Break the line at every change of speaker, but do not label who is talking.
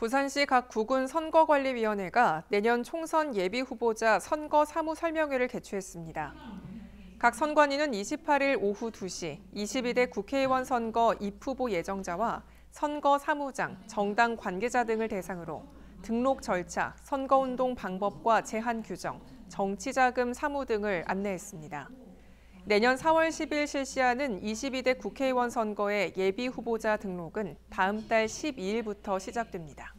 부산시 각 구군 선거관리위원회가 내년 총선 예비후보자 선거 사무 설명회를 개최했습니다. 각 선관위는 28일 오후 2시 22대 국회의원 선거 입후보 예정자와 선거 사무장, 정당 관계자 등을 대상으로 등록 절차, 선거운동 방법과 제한 규정, 정치자금 사무 등을 안내했습니다. 내년 4월 10일 실시하는 22대 국회의원 선거의 예비 후보자 등록은 다음 달 12일부터 시작됩니다.